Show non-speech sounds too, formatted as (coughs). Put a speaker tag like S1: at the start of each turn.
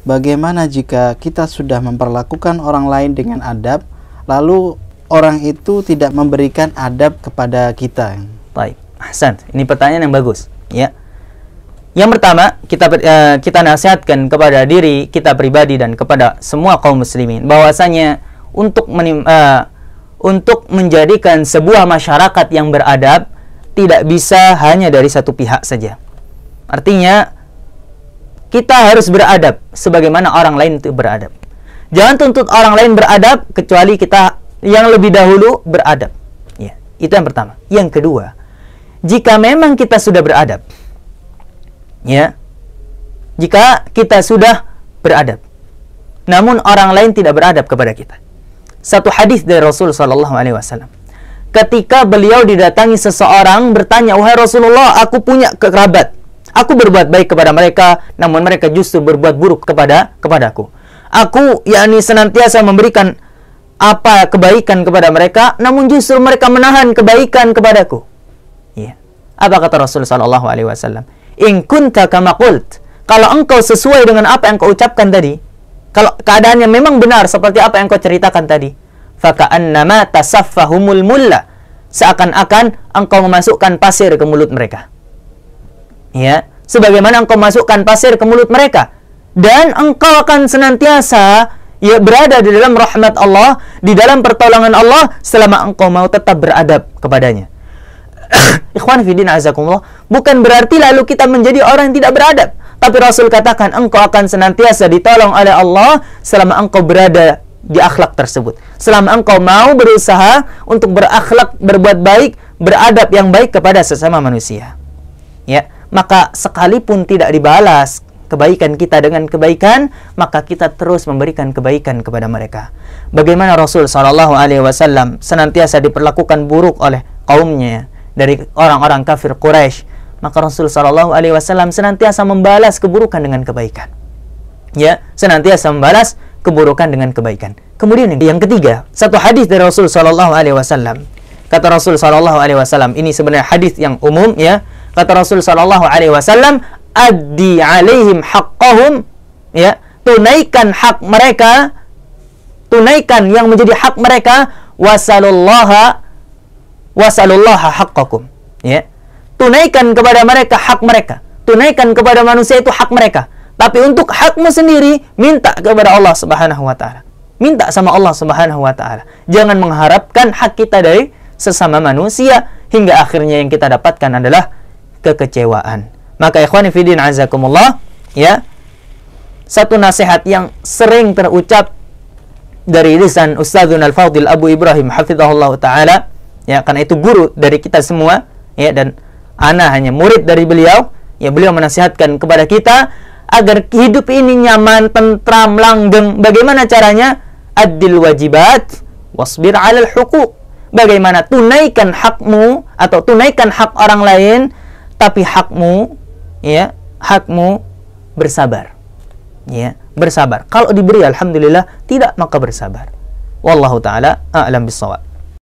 S1: Bagaimana jika kita sudah memperlakukan orang lain dengan adab, lalu orang itu tidak memberikan adab kepada kita? Baik, Hasan, ini pertanyaan yang bagus. Ya, yang pertama kita uh, kita nasihatkan kepada diri kita pribadi dan kepada semua kaum muslimin bahwasanya untuk menim, uh, untuk menjadikan sebuah masyarakat yang beradab tidak bisa hanya dari satu pihak saja. Artinya kita harus beradab sebagaimana orang lain itu beradab. Jangan tuntut orang lain beradab kecuali kita yang lebih dahulu beradab. Ya, itu yang pertama. Yang kedua, jika memang kita sudah beradab, ya, jika kita sudah beradab, namun orang lain tidak beradab kepada kita. Satu hadis dari Rasul Shallallahu Alaihi Wasallam. Ketika beliau didatangi seseorang bertanya, wahai Rasulullah, aku punya kerabat Aku berbuat baik kepada mereka, namun mereka justru berbuat buruk kepada kepadaku. Aku yakni senantiasa memberikan apa kebaikan kepada mereka, namun justru mereka menahan kebaikan kepadaku. Iya. Apa kata Rasul Shallallahu Alaihi Wasallam? In kunta kama qult. Kalau engkau sesuai dengan apa yang kau ucapkan tadi, kalau keadaannya memang benar seperti apa yang kau ceritakan tadi, faka'annama tasaffahumul mulla. Seakan-akan engkau memasukkan pasir ke mulut mereka ya sebagaimana engkau masukkan pasir ke mulut mereka dan engkau akan senantiasa ya berada di dalam rahmat Allah di dalam pertolongan Allah selama engkau mau tetap beradab kepadanya (coughs) ikhwan fidin azakumullah bukan berarti lalu kita menjadi orang yang tidak beradab tapi Rasul katakan engkau akan senantiasa ditolong oleh Allah selama engkau berada di akhlak tersebut. Selama engkau mau berusaha untuk berakhlak, berbuat baik, beradab yang baik kepada sesama manusia. Ya, maka sekalipun tidak dibalas kebaikan kita dengan kebaikan, maka kita terus memberikan kebaikan kepada mereka. Bagaimana Rasul saw senantiasa diperlakukan buruk oleh kaumnya dari orang-orang kafir Quraisy, maka Rasul Shallallahu Alaihi Wasallam senantiasa membalas keburukan dengan kebaikan. Ya, senantiasa membalas keburukan dengan kebaikan. Kemudian yang ketiga, satu hadis dari Rasul Shallallahu Alaihi Wasallam. Kata Rasul Shallallahu Alaihi Wasallam, ini sebenarnya hadis yang umum ya, Kata Rasul Shallallahu Alaihi Wasallam, adi alaihim hakkahum ya tunaikan hak mereka tunaikan yang menjadi hak mereka wasallallaha wasallallaha hakkakum ya tunaikan kepada mereka hak mereka tunaikan kepada manusia itu hak mereka tapi untuk hakmu sendiri minta kepada Allah Subhanahu wa taala minta sama Allah Subhanahu wa taala jangan mengharapkan hak kita dari sesama manusia hingga akhirnya yang kita dapatkan adalah kekecewaan. Maka ikhwan fillah azakumullah ya. Satu nasihat yang sering terucap dari lisan Ustazun Al-Fadil Abu Ibrahim hafizahullah taala ya karena itu guru dari kita semua ya dan ana hanya murid dari beliau ya beliau menasihatkan kepada kita agar hidup ini nyaman, tentram, langgeng. Bagaimana caranya? Adil wajibat wasbir 'alal hukuk Bagaimana tunaikan hakmu atau tunaikan hak orang lain tapi hakmu ya hakmu bersabar ya bersabar kalau diberi alhamdulillah tidak maka bersabar wallahu taala a'lam bissawab